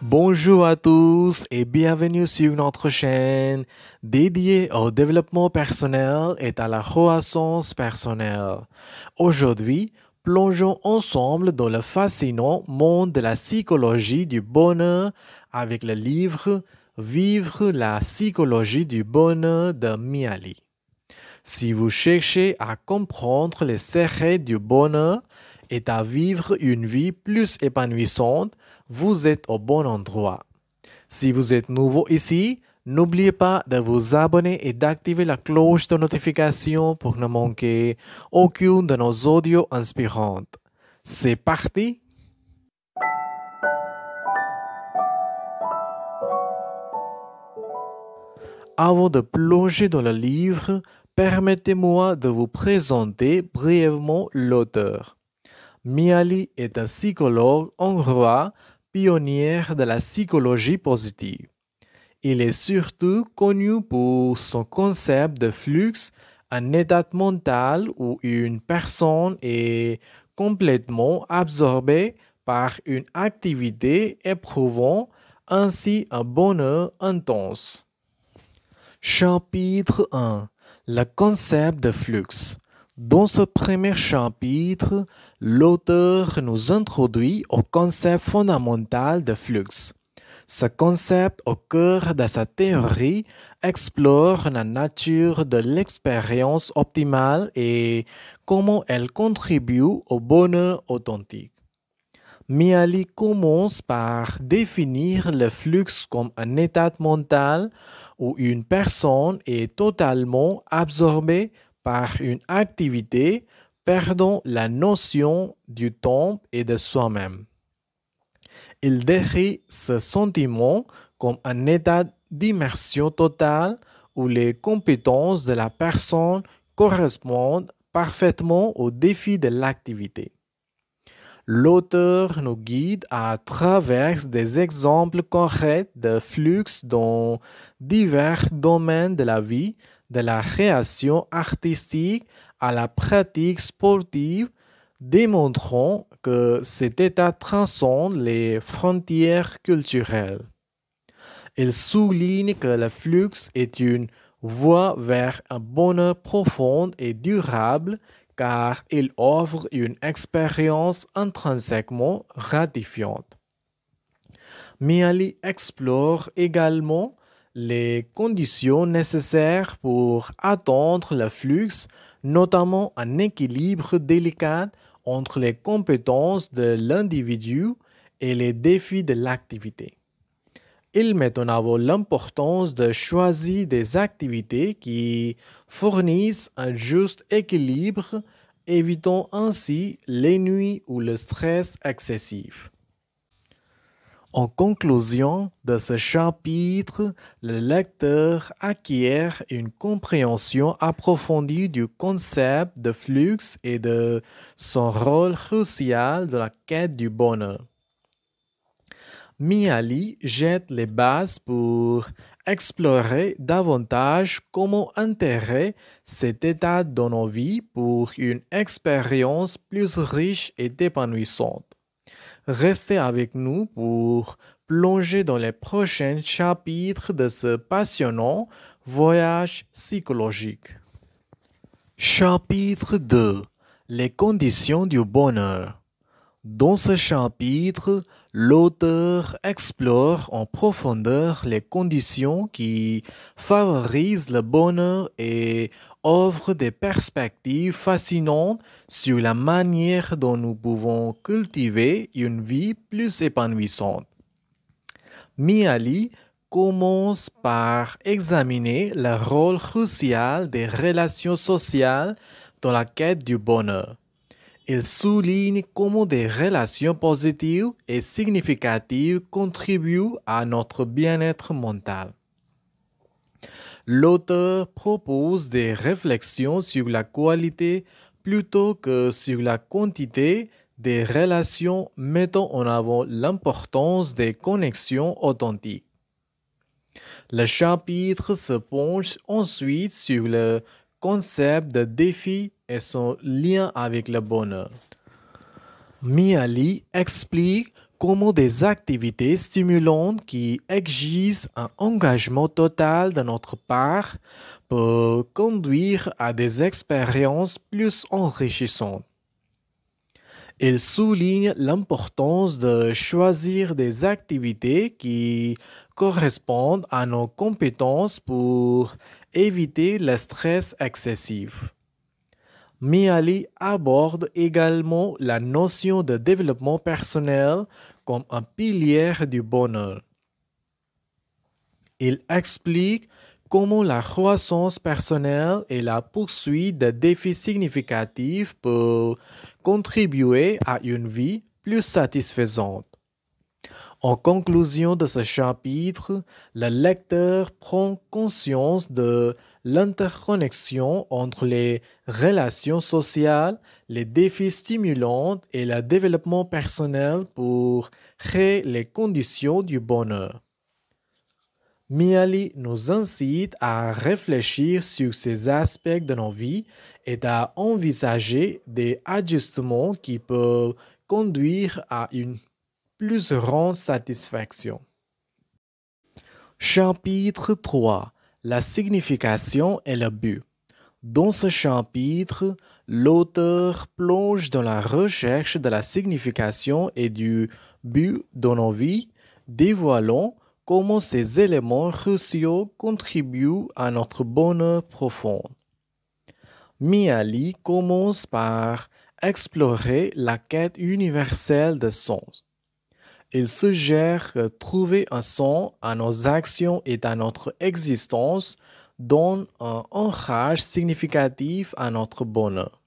Bonjour à tous et bienvenue sur notre chaîne dédiée au développement personnel et à la croissance personnelle. Aujourd'hui, plongeons ensemble dans le fascinant monde de la psychologie du bonheur avec le livre Vivre la psychologie du bonheur de Miali. Si vous cherchez à comprendre les secrets du bonheur et à vivre une vie plus épanouissante, vous êtes au bon endroit. Si vous êtes nouveau ici, n'oubliez pas de vous abonner et d'activer la cloche de notification pour ne manquer aucune de nos audios inspirantes. C'est parti Avant de plonger dans le livre, Permettez-moi de vous présenter brièvement l'auteur. Miali est un psychologue hongrois pionnier de la psychologie positive. Il est surtout connu pour son concept de flux, un état mental où une personne est complètement absorbée par une activité éprouvant ainsi un bonheur intense. Chapitre 1 le concept de flux. Dans ce premier chapitre, l'auteur nous introduit au concept fondamental de flux. Ce concept, au cœur de sa théorie, explore la nature de l'expérience optimale et comment elle contribue au bonheur authentique. Miali commence par définir le flux comme un état mental où une personne est totalement absorbée par une activité, perdant la notion du temps et de soi-même. Il décrit ce sentiment comme un état d'immersion totale où les compétences de la personne correspondent parfaitement au défi de l'activité. L'auteur nous guide à travers des exemples concrets de flux dans divers domaines de la vie, de la création artistique à la pratique sportive, démontrant que cet état transcende les frontières culturelles. Il souligne que le flux est une voie vers un bonheur profond et durable car il offre une expérience intrinsèquement ratifiante. Miali explore également les conditions nécessaires pour attendre le flux, notamment un équilibre délicat entre les compétences de l'individu et les défis de l'activité. Il met en avant l'importance de choisir des activités qui fournissent un juste équilibre, évitant ainsi les nuits ou le stress excessif. En conclusion de ce chapitre, le lecteur acquiert une compréhension approfondie du concept de flux et de son rôle crucial dans la quête du bonheur. Miali jette les bases pour explorer davantage comment intégrer cet état dans nos vies pour une expérience plus riche et épanouissante. Restez avec nous pour plonger dans les prochains chapitres de ce passionnant voyage psychologique. Chapitre 2 Les conditions du bonheur dans ce chapitre, l'auteur explore en profondeur les conditions qui favorisent le bonheur et offre des perspectives fascinantes sur la manière dont nous pouvons cultiver une vie plus épanouissante. Miali commence par examiner le rôle crucial des relations sociales dans la quête du bonheur. Il souligne comment des relations positives et significatives contribuent à notre bien-être mental. L'auteur propose des réflexions sur la qualité plutôt que sur la quantité des relations mettant en avant l'importance des connexions authentiques. Le chapitre se penche ensuite sur le concept de défi et son lien avec le bonheur. Miali explique comment des activités stimulantes qui exigent un engagement total de notre part peuvent conduire à des expériences plus enrichissantes. Il souligne l'importance de choisir des activités qui correspondent à nos compétences pour Éviter le stress excessif. Miali aborde également la notion de développement personnel comme un pilier du bonheur. Il explique comment la croissance personnelle et la poursuite de défis significatifs peuvent contribuer à une vie plus satisfaisante. En conclusion de ce chapitre, le lecteur prend conscience de l'interconnexion entre les relations sociales, les défis stimulants et le développement personnel pour créer les conditions du bonheur. Miali nous incite à réfléchir sur ces aspects de nos vies et à envisager des ajustements qui peuvent conduire à une plus grande satisfaction. Chapitre 3 La signification et le but. Dans ce chapitre, l'auteur plonge dans la recherche de la signification et du but dans nos vies, dévoilant comment ces éléments cruciaux contribuent à notre bonheur profond. Miali commence par explorer la quête universelle de sens, il suggère que euh, trouver un sens à nos actions et à notre existence donne un enrage significatif à notre bonheur.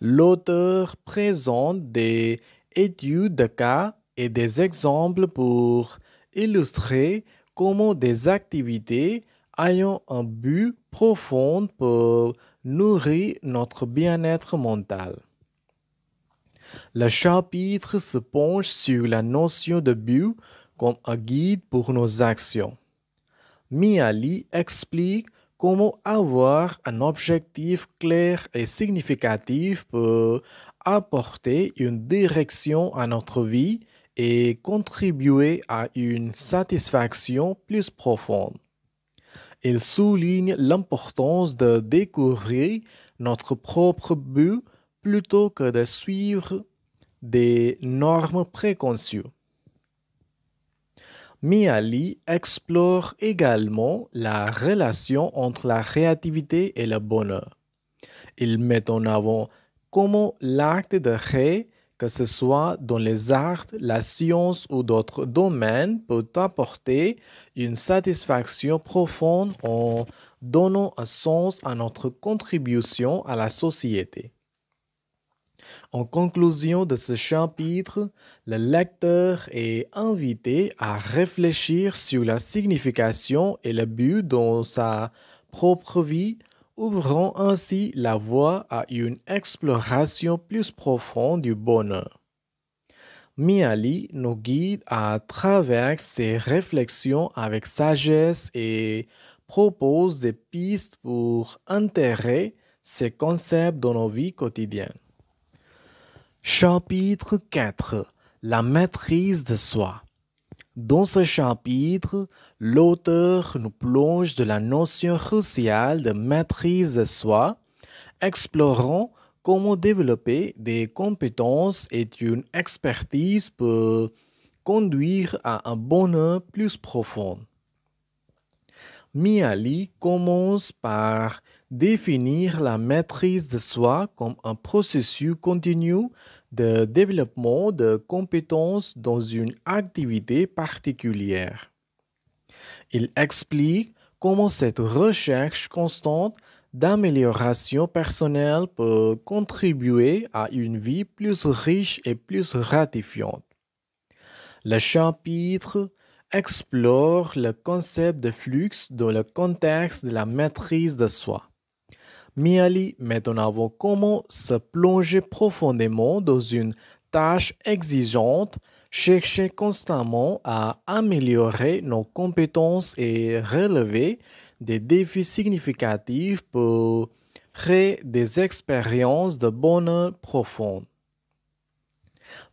L'auteur présente des études de cas et des exemples pour illustrer comment des activités ayant un but profond peuvent nourrir notre bien-être mental. Le chapitre se penche sur la notion de but comme un guide pour nos actions. Miali explique comment avoir un objectif clair et significatif peut apporter une direction à notre vie et contribuer à une satisfaction plus profonde. Il souligne l'importance de découvrir notre propre but plutôt que de suivre des normes préconçues. Miali explore également la relation entre la créativité et le bonheur. Il met en avant comment l'acte de ré, que ce soit dans les arts, la science ou d'autres domaines, peut apporter une satisfaction profonde en donnant un sens à notre contribution à la société. En conclusion de ce chapitre, le lecteur est invité à réfléchir sur la signification et le but dans sa propre vie, ouvrant ainsi la voie à une exploration plus profonde du bonheur. Miali nous guide à travers ses réflexions avec sagesse et propose des pistes pour intégrer ces concepts dans nos vies quotidiennes. Chapitre 4 La maîtrise de soi. Dans ce chapitre, l'auteur nous plonge de la notion cruciale de maîtrise de soi, explorant comment développer des compétences et une expertise pour conduire à un bonheur plus profond. Miali commence par définir la maîtrise de soi comme un processus continu de développement de compétences dans une activité particulière. Il explique comment cette recherche constante d'amélioration personnelle peut contribuer à une vie plus riche et plus gratifiante. Le chapitre explore le concept de flux dans le contexte de la maîtrise de soi. Miali met en avant comment se plonger profondément dans une tâche exigeante, chercher constamment à améliorer nos compétences et relever des défis significatifs pour créer des expériences de bonheur profond.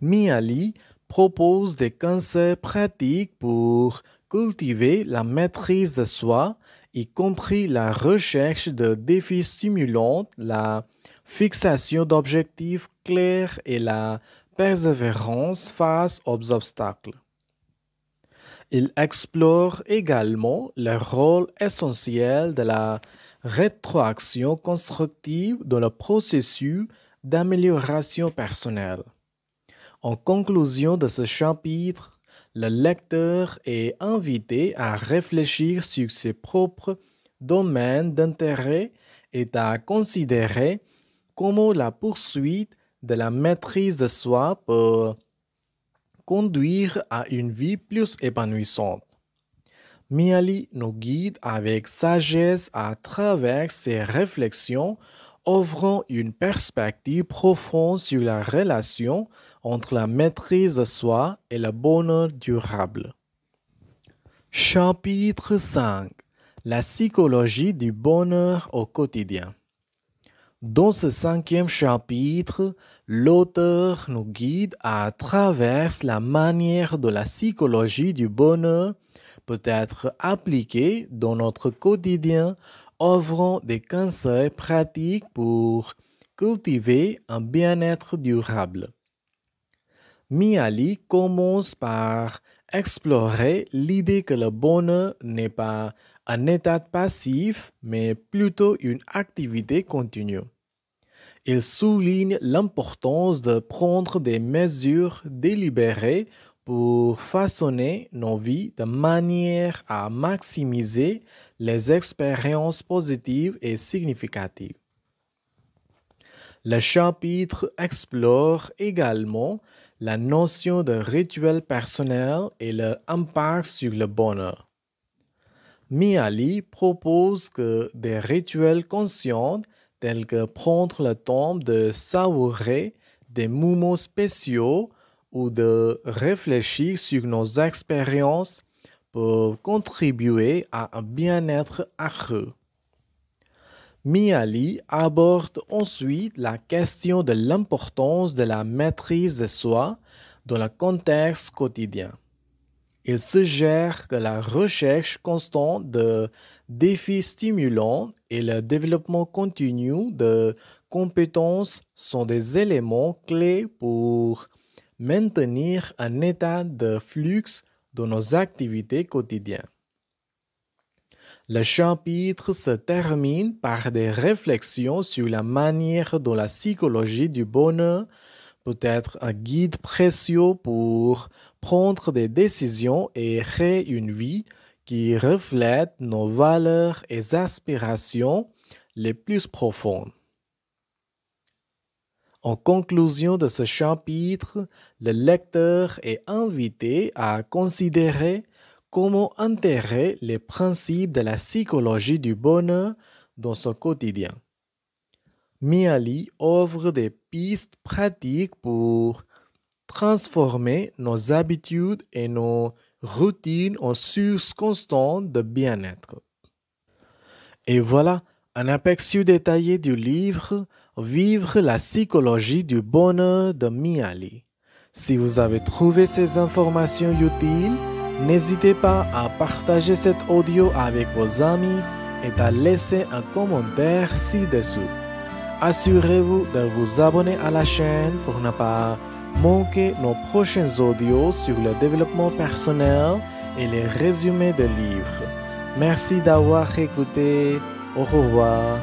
Miali propose des conseils pratiques pour cultiver la maîtrise de soi y compris la recherche de défis stimulants, la fixation d'objectifs clairs et la persévérance face aux obstacles. Il explore également le rôle essentiel de la rétroaction constructive dans le processus d'amélioration personnelle. En conclusion de ce chapitre, le lecteur est invité à réfléchir sur ses propres domaines d'intérêt et à considérer comment la poursuite de la maîtrise de soi peut conduire à une vie plus épanouissante. Miali nous guide avec sagesse à travers ses réflexions, offrant une perspective profonde sur la relation entre la maîtrise soi et le bonheur durable. Chapitre 5 La psychologie du bonheur au quotidien. Dans ce cinquième chapitre, l'auteur nous guide à travers la manière de la psychologie du bonheur peut être appliquée dans notre quotidien, offrant des conseils pratiques pour cultiver un bien-être durable. Miali commence par explorer l'idée que le bonheur n'est pas un état passif, mais plutôt une activité continue. Il souligne l'importance de prendre des mesures délibérées pour façonner nos vies de manière à maximiser les expériences positives et significatives. Le chapitre explore également la notion de rituel personnel et leur impact sur le bonheur. Ali propose que des rituels conscients tels que prendre le temps de savourer des moments spéciaux ou de réfléchir sur nos expériences peuvent contribuer à un bien-être accru. Miali aborde ensuite la question de l'importance de la maîtrise de soi dans le contexte quotidien. Il suggère que la recherche constante de défis stimulants et le développement continu de compétences sont des éléments clés pour maintenir un état de flux dans nos activités quotidiennes. Le chapitre se termine par des réflexions sur la manière dont la psychologie du bonheur peut être un guide précieux pour prendre des décisions et créer une vie qui reflète nos valeurs et aspirations les plus profondes. En conclusion de ce chapitre, le lecteur est invité à considérer comment intégrer les principes de la psychologie du bonheur dans son quotidien. Miali offre des pistes pratiques pour transformer nos habitudes et nos routines en sources constantes de bien-être. Et voilà un aperçu détaillé du livre Vivre la psychologie du bonheur de Miali. Si vous avez trouvé ces informations utiles, N'hésitez pas à partager cet audio avec vos amis et à laisser un commentaire ci-dessous. Assurez-vous de vous abonner à la chaîne pour ne pas manquer nos prochains audios sur le développement personnel et les résumés de livres. Merci d'avoir écouté. Au revoir.